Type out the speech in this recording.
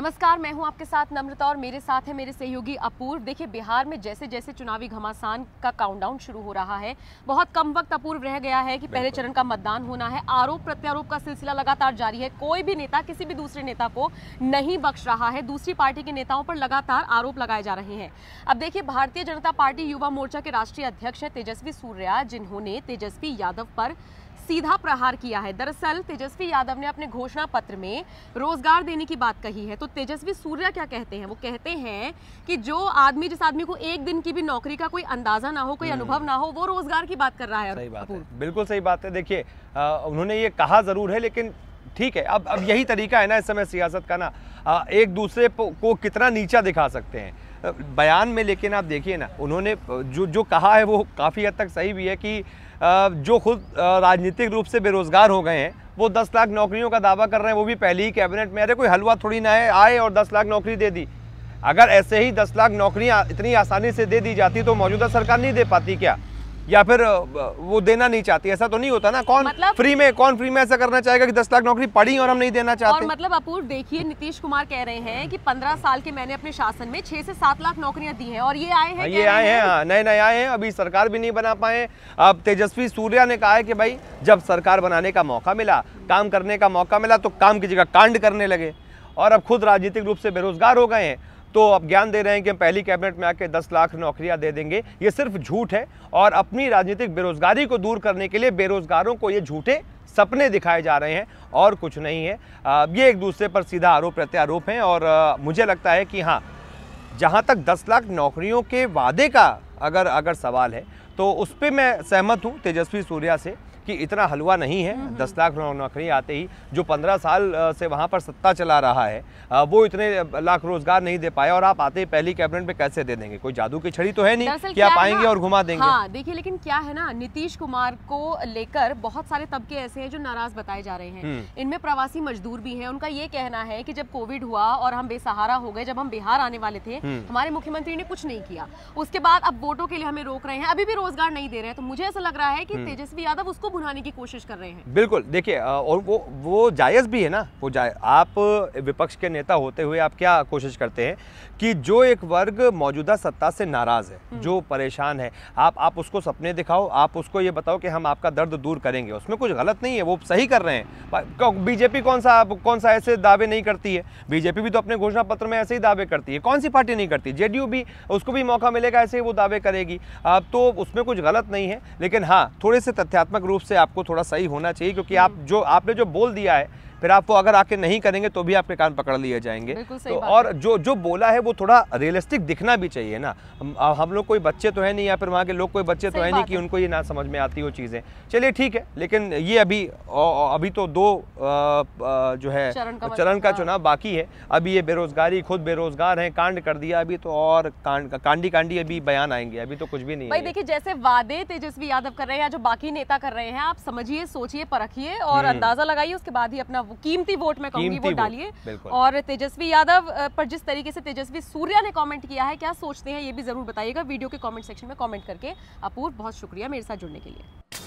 नमस्कार मैं हूं आपके साथ नम्रता और मेरे साथ है मेरे सहयोगी अपूर्व देखिए बिहार में जैसे जैसे चुनावी घमासान का काउंटडाउन शुरू हो रहा है बहुत कम वक्त अपूर्व रह गया है कि पहले चरण का मतदान होना है आरोप प्रत्यारोप का सिलसिला लगातार जारी है कोई भी नेता किसी भी दूसरे नेता को नहीं बख्श रहा है दूसरी पार्टी के नेताओं पर लगातार आरोप लगाए जा रहे हैं अब देखिए भारतीय जनता पार्टी युवा मोर्चा के राष्ट्रीय अध्यक्ष है तेजस्वी सूर्या जिन्होंने तेजस्वी यादव पर सीधा प्रहार किया है दरअसल तेजस्वी यादव ने अपने घोषणा पत्र में रोजगार देने की बात कही है तो तेजस्वी सूर्या क्या कहते हैं वो कहते हैं कि जो आदमी जिस आदमी को एक दिन की भी नौकरी का कोई अंदाजा ना हो कोई हम्म। अनुभव ना हो वो रोजगार की बात कर रहा है सही बात है बिल्कुल सही बात है देखिए उन्होंने ये कहा जरूर है लेकिन ठीक है अब अब यही तरीका है ना इस समय सियासत का ना एक दूसरे को कितना नीचा दिखा सकते हैं बयान में लेकिन आप देखिए ना उन्होंने जो जो कहा है वो काफ़ी हद तक सही भी है कि जो खुद राजनीतिक रूप से बेरोज़गार हो गए हैं वो दस लाख नौकरियों का दावा कर रहे हैं वो भी पहले ही कैबिनेट में अरे कोई हलवा थोड़ी ना है आए और दस लाख नौकरी दे दी अगर ऐसे ही दस लाख नौकरियाँ इतनी आसानी से दे दी जाती तो मौजूदा सरकार नहीं दे पाती क्या या फिर वो देना नहीं चाहती ऐसा तो नहीं होता ना कौन मतलब फ्री में कौन फ्री में ऐसा करना चाहेगा कि दस लाख नौकरी पड़ी और हम नहीं देना चाहते और मतलब अपूर्व देखिए नीतीश कुमार कह रहे हैं कि पंद्रह साल के मैंने अपने शासन में छह से सात लाख नौकरियां दी हैं और ये आए हैं हाँ, ये आए हैं हाँ, नए नए आए हैं अभी सरकार भी नहीं बना पाए अब तेजस्वी सूर्या ने कहा है कि भाई जब सरकार बनाने का मौका मिला काम करने का मौका मिला तो काम की जगह कांड करने लगे और अब खुद राजनीतिक रूप से बेरोजगार हो गए हैं तो अब ज्ञान दे रहे हैं कि हम पहली कैबिनेट में आके 10 लाख नौकरियां दे देंगे ये सिर्फ झूठ है और अपनी राजनीतिक बेरोजगारी को दूर करने के लिए बेरोजगारों को ये झूठे सपने दिखाए जा रहे हैं और कुछ नहीं है ये एक दूसरे पर सीधा आरोप प्रत्यारोप हैं और मुझे लगता है कि हाँ जहाँ तक दस लाख नौकरियों के वादे का अगर अगर सवाल है तो उस पर मैं सहमत हूँ तेजस्वी सूर्या से कि इतना हलवा नहीं है हम्म, हम्म। दस लाख नौकरी आते ही जो पंद्रह साल से वहाँ पर सत्ता चला रहा है वो इतने लाख रोजगार नहीं दे पाया और आप आते ही पहली कैबिनेट में कैसे दे देंगे कोई जादू की छड़ी तो है नहीं कि आप आएंगे और घुमा देंगे हाँ देखिए लेकिन क्या है ना नीतीश कुमार को लेकर बहुत सारे तबके ऐसे हैं जो नाराज बताए जा रहे हैं हम्म। इनमें प्रवासी मजदूर भी है उनका ये कहना है की जब कोविड हुआ और हम बेसहारा हो गए जब हम बिहार आने वाले थे हमारे मुख्यमंत्री ने कुछ नहीं किया उसके बाद अब वोटों के लिए हमें रोक रहे हैं अभी भी रोजगार नहीं दे रहे हैं तो मुझे ऐसा लग रहा है कि तेजस्वी यादव उसको को भुनाने की कोशिश कर रहे हैं बिल्कुल देखिए और वो वो जायज़ भी है ना वो जाय आप विपक्ष के नेता होते हुए आप क्या कोशिश करते हैं कि जो एक वर्ग मौजूदा सत्ता से नाराज़ है हम्म। जो परेशान है आप आप उसको सपने दिखाओ आप उसको ये बताओ कि हम आपका दर्द दूर करेंगे उसमें कुछ गलत नहीं है वो सही कर रहे हैं बीजेपी कौन सा कौन सा ऐसे दावे नहीं करती है बीजेपी भी तो अपने घोषणा पत्र में ऐसे ही दावे करती है कौन सी पार्टी नहीं करती जेडीयू भी उसको भी मौका मिलेगा ऐसे ही वो दावे करेगी अब तो उसमें कुछ गलत नहीं है लेकिन हाँ थोड़े से तथ्यात्मक रूप रूप से आपको थोड़ा सही होना चाहिए क्योंकि आप हम्म। जो आपने जो बोल दिया है फिर आप वो अगर आके नहीं करेंगे तो भी आपके कान पकड़ लिए जाएंगे तो और जो जो बोला है वो थोड़ा रियलिस्टिक दिखना भी चाहिए ना हम, हम लोग कोई बच्चे तो है नहीं या फिर वहाँ के लोग कोई बच्चे तो है नहीं कि उनको ये ना समझ में आती हो चीज़ें चलिए ठीक है लेकिन ये अभी अभी तो दो जो है चरण का हाँ। चुनाव बाकी है अभी ये बेरोजगारी खुद बेरोजगार है कांड कर दिया अभी तो और कांड कांडी कांडी अभी बयान आएंगे अभी तो कुछ भी नहीं भाई देखिए जैसे वादे तेजस्वी यादव कर रहे हैं जो बाकी नेता कर रहे हैं आप समझिए सोचिए परखिए और हम्म। अंदाजा लगाइए उसके बाद ही अपना वो कीमती वोट मैं कहूंगी वो डालिए और तेजस्वी यादव पर जिस तरीके से तेजस्वी सूर्या ने कमेंट किया है क्या सोचते हैं ये भी जरूर बताइएगा वीडियो के कमेंट सेक्शन में कमेंट करके अपूर्व बहुत शुक्रिया मेरे साथ जुड़ने के लिए